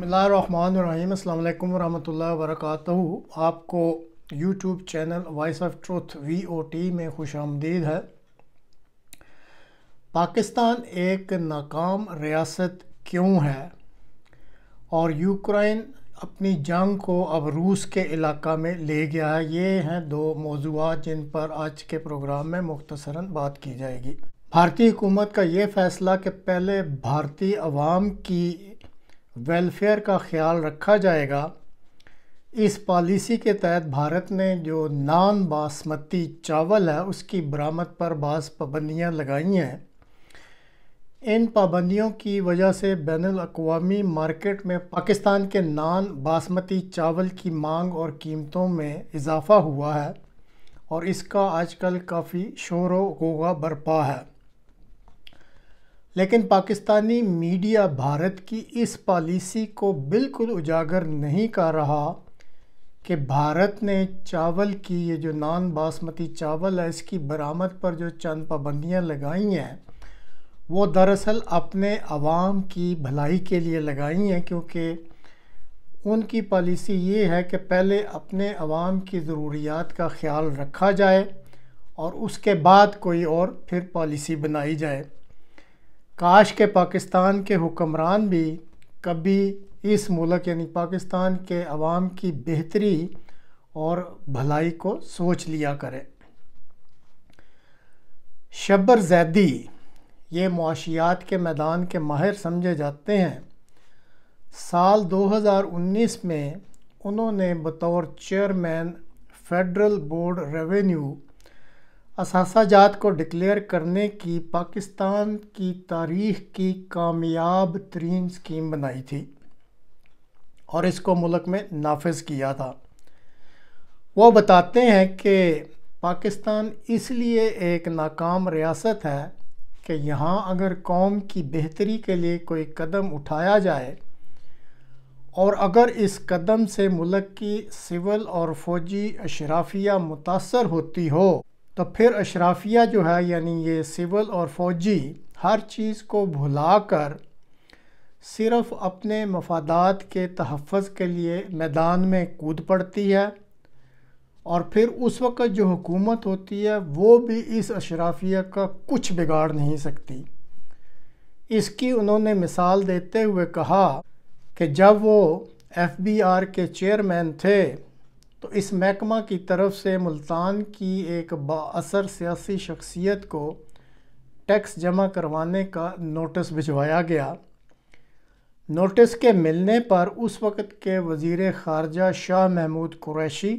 बसमीम अल्लाम वरहमल वरक आपको YouTube channel voice of truth वी में खुश आमदीद है पाकिस्तान एक नाकाम रियासत क्यों है और यूक्रेन अपनी जंग को अब रूस के इलाका में ले गया है ये हैं दो मौजूद जिन पर आज के प्रोग्राम में मुख्तसरा बात की जाएगी भारतीय हुकूमत का ये फ़ैसला कि पहले भारतीय अवाम की वेलफेयर का ख्याल रखा जाएगा इस पॉलिसी के तहत भारत ने जो नान बासमती चावल है उसकी बरामद पर बास पाबंदियाँ लगाई हैं इन पाबंदियों की वजह से बैन अवी मार्केट में पाकिस्तान के नान बासमती चावल की मांग और कीमतों में इजाफ़ा हुआ है और इसका आजकल काफ़ी शोर व बरपा है लेकिन पाकिस्तानी मीडिया भारत की इस पॉलिसी को बिल्कुल उजागर नहीं कर रहा कि भारत ने चावल की ये जो नान बासमती चावल है इसकी बरामद पर जो चंद पाबंदियाँ लगाई हैं वो दरअसल अपने आवाम की भलाई के लिए लगाई हैं क्योंकि उनकी पॉलिसी ये है कि पहले अपने आवाम की ज़रूरियात का ख्याल रखा जाए और उसके बाद कोई और फिर पॉलिसी बनाई जाए काश के पाकिस्तान के हुक्मरान भी कभी इस मुल्क यानी पाकिस्तान के अवाम की बेहतरी और भलाई को सोच लिया करें शब्बर जैदी ये मुआशियात के मैदान के माहिर समझे जाते हैं साल 2019 में उन्होंने बतौर चेयरमैन फेडरल बोर्ड रेवेन्यू असासाजात को डिक्लेयर करने की पाकिस्तान की तारीख की कामयाब तरीन स्कीम बनाई थी और इसको मुल्क में नाफज किया था वो बताते हैं कि पाकिस्तान इसलिए एक नाकाम रियासत है कि यहाँ अगर कौम की बेहतरी के लिए कोई कदम उठाया जाए और अगर इस कदम से मुल्क की सिविल और फौजी अशराफिया मुतासर होती हो तो फिर अशराफिया जो है यानी ये सिविल और फौजी हर चीज़ को भुला कर सिर्फ अपने मफादात के तहफ़ के लिए मैदान में कूद पड़ती है और फिर उस वक़्त जो हुकूमत होती है वो भी इस अशराफिया का कुछ बिगाड़ नहीं सकती इसकी उन्होंने मिसाल देते हुए कहा कि जब वो एफ बी आर के चेयरमैन थे तो इस महकमा की तरफ से मुल्तान की एक बासर सियासी शख्सियत को टैक्स जमा करवाने का नोटिस भिजवाया गया नोटिस के मिलने पर उस वक़्त के वज़ी ख़ारजा शाह महमूद कुरैशी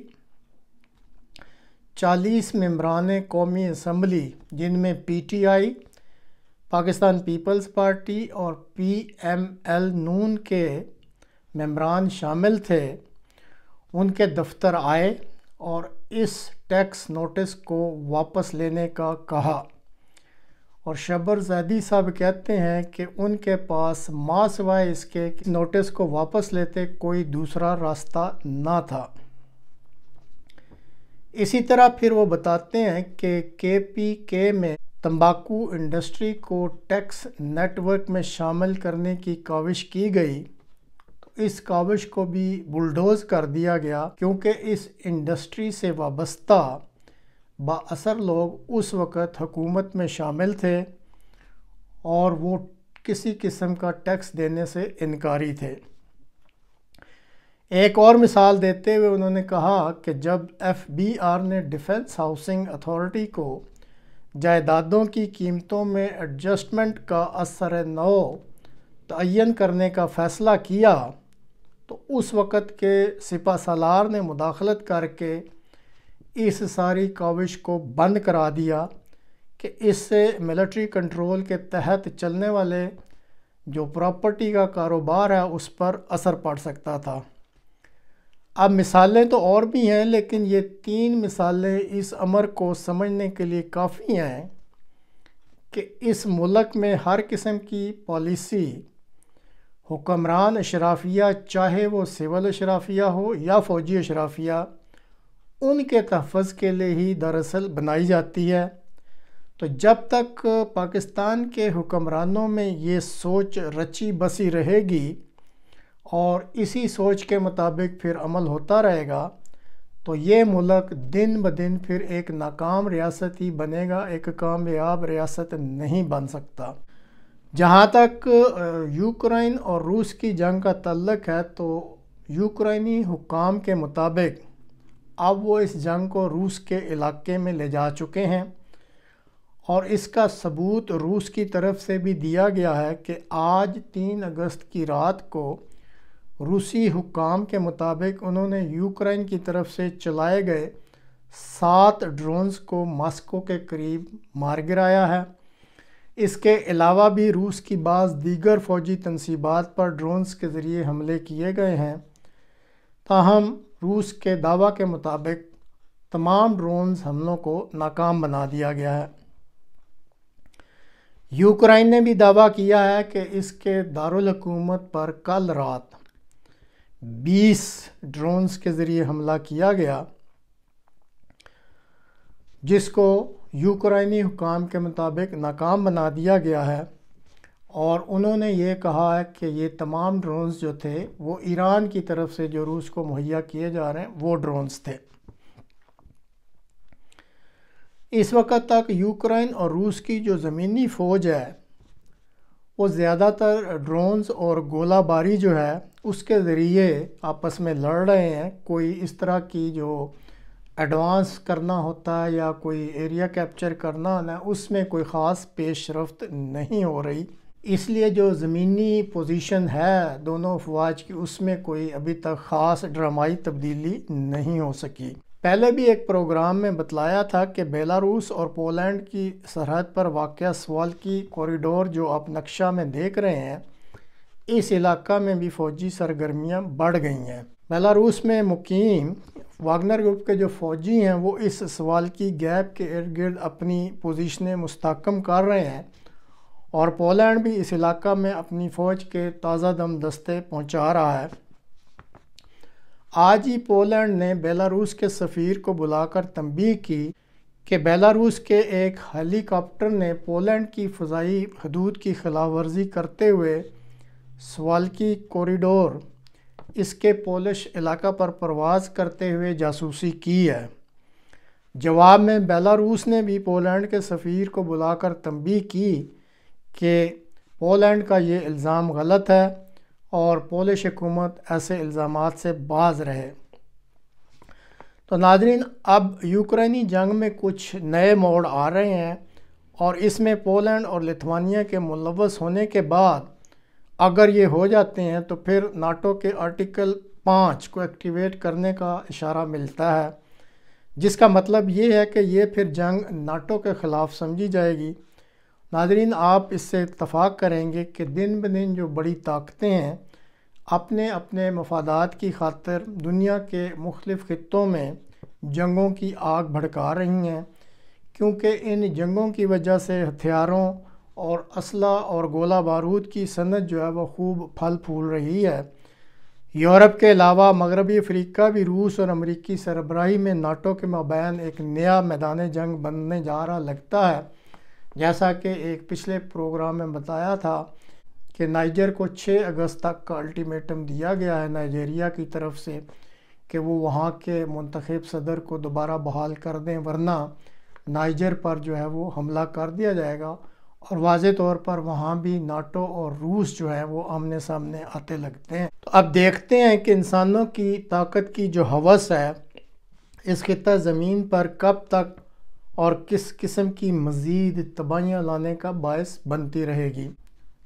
चालीस मम्बरान कौमी असम्बली जिनमें P T I Pakistan Peoples Party और पी एम एल नून के मम्बरान शामिल थे उनके दफ्तर आए और इस टैक्स नोटिस को वापस लेने का कहा और शबर जैदी साहब कहते हैं कि उनके पास माँ सिवाय इसके नोटिस को वापस लेते कोई दूसरा रास्ता ना था इसी तरह फिर वो बताते हैं कि के पी के में तंबाकू इंडस्ट्री को टैक्स नेटवर्क में शामिल करने की काविश की गई इस काबिश को भी बुलडोज़ कर दिया गया क्योंकि इस इंडस्ट्री से वाबस्ता बासर लोग उस वक़्त हुकूमत में शामिल थे और वो किसी किस्म का टैक्स देने से इनकारी थे एक और मिसाल देते हुए उन्होंने कहा कि जब एफबीआर ने डिफेंस हाउसिंग अथॉरिटी को जायदादों की कीमतों में एडजस्टमेंट का असर नौ तयन करने का फ़ैसला किया तो उस वक़्त के सिपा सालार ने मुदाखलत करके इस सारी काविश को बंद करा दिया कि इससे मिलिट्री कंट्रोल के तहत चलने वाले जो प्रॉपर्टी का कारोबार है उस पर असर पड़ सकता था अब मिसालें तो और भी हैं लेकिन ये तीन मिसालें इस अमर को समझने के लिए काफ़ी हैं कि इस मुल्क में हर किस्म की पॉलिसी हुक्मरान अशराफिया चाहे वो सिविल अशराफ़िया हो या फ़ौजी अशराफ़िया उनके तहफ़ के लिए ही दरअसल बनाई जाती है तो जब तक पाकिस्तान के हुक्मरानों में ये सोच रची बसी रहेगी और इसी सोच के मुताबिक फिर अमल होता रहेगा तो ये मुल्क दिन ब दिन फिर एक नाकाम रियासत ही बनेगा एक कामयाब रियासत नहीं बन सकता जहाँ तक यूक्रेन और रूस की जंग का तल्लक है तो यूक्रेनी हुकाम के मुताबिक अब वो इस जंग को रूस के इलाके में ले जा चुके हैं और इसका सबूत रूस की तरफ से भी दिया गया है कि आज तीन अगस्त की रात को रूसी हुकाम के मुताबिक उन्होंने यूक्रेन की तरफ से चलाए गए सात ड्रोन्स को मास्को के करीब मार गिराया है इसके अलावा भी रूस की बाज़ दीगर फ़ौजी तनसीबात पर ड्रोन्स के ज़रिए हमले किए गए हैं ताहम रूस के दावा के मुताबिक तमाम ड्रोन्स हमलों को नाकाम बना दिया गया है यूक्रेन ने भी दावा किया है कि इसके दारकूमत पर कल रात 20 ड्रोन्स के ज़रिए हमला किया गया जिसको यूक्राइनी हुकाम के मुताबिक नाकाम बना दिया गया है और उन्होंने ये कहा है कि ये तमाम ड्रोन्स जो थे वो ईरान की तरफ से जो रूस को मुहैया किए जा रहे हैं वो ड्रोन्स थे इस वक्त तक यूक्रेन और रूस की जो ज़मीनी फ़ौज है वो ज़्यादातर ड्रोन्स और गोलाबारी जो है उसके ज़रिए आपस में लड़ रहे हैं कोई इस तरह की जो एडवांस करना होता है या कोई एरिया कैप्चर करना ना उसमें कोई ख़ास पेश रफ्त नहीं हो रही इसलिए जो ज़मीनी पोजीशन है दोनों अफवाज की उसमें कोई अभी तक ख़ास ड्रामाई तब्दीली नहीं हो सकी पहले भी एक प्रोग्राम में बतलाया था कि बेलारूस और पोलैंड की सरहद पर वाक़ सवाल की कॉरिडोर जो आप नक्शा में देख रहे हैं इस इलाका में भी फ़ौजी सरगर्मियाँ बढ़ गई हैं बेलारूस में मुकीम वागनर ग्रुप के जो फ़ौजी हैं वो इस सवाल की गैप के इर्द गिर्द अपनी पोजिशनें मुस्तकम कर रहे हैं और पोलैंड भी इस इलाका में अपनी फ़ौज के ताज़ा दम दस्ते पहुंचा रहा है आज ही पोलैंड ने बेलारूस के सफ़ीर को बुलाकर तंबी की कि बेलारूस के एक हेलीकॉप्टर ने पोलैंड की फ़जाई हदूद की खिलाफ वर्जी करते हुए सवालकी कॉरिडोर इसके पोलिश इलाका पर परवाज़ करते हुए जासूसी की है जवाब में बेलारूस ने भी पोलैंड के सफ़ीर को बुलाकर तंबी की कि पोलैंड का ये इल्ज़ाम गलत है और पोलिश हुकूमत ऐसे इल्ज़ाम से बाज रहे तो नादरीन अब यूक्रेनी जंग में कुछ नए मोड़ आ रहे हैं और इसमें पोलैंड और लिथवानिया के मुलवस होने के बाद अगर ये हो जाते हैं तो फिर नाटो के आर्टिकल पाँच को एक्टिवेट करने का इशारा मिलता है जिसका मतलब ये है कि ये फिर जंग नाटो के ख़िलाफ़ समझी जाएगी नाजरीन आप इससे इतफाक़ करेंगे कि दिन ब दिन जो बड़ी ताकतें हैं अपने अपने मफादात की खातर दुनिया के मुख्तफ ख़त्ों में जंगों की आग भड़का रही हैं क्योंकि इन जंगों की वजह से हथियारों और असला और गोला बारूद की सनत जो है वह खूब फल फूल रही है यूरोप के अलावा मगरबी अफ्रीका भी रूस और अमरीकी सरबराही में नाटो के मबैन एक नया मैदान जंग बनने जा रहा लगता है जैसा कि एक पिछले प्रोग्राम में बताया था कि नाइजर को 6 अगस्त तक का अल्टीमेटम दिया गया है नाइजेरिया की तरफ से कि वो वहाँ के मंतखब सदर को दोबारा बहाल कर दें वरना नाइजर पर जो है वो हमला कर दिया जाएगा और वाज तौर पर वहाँ भी नाटो और रूस जो है वो आमने सामने आते लगते हैं तो अब देखते हैं कि इंसानों की ताकत की जो हवस है इस खत्ता ज़मीन पर कब तक और किस किस्म की मज़ीद तबाहियाँ लाने का बायस बनती रहेगी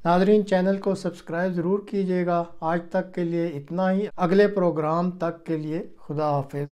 नाजरीन चैनल को सब्सक्राइब ज़रूर कीजिएगा आज तक के लिए इतना ही अगले प्रोग्राम तक के लिए खुदा हाफ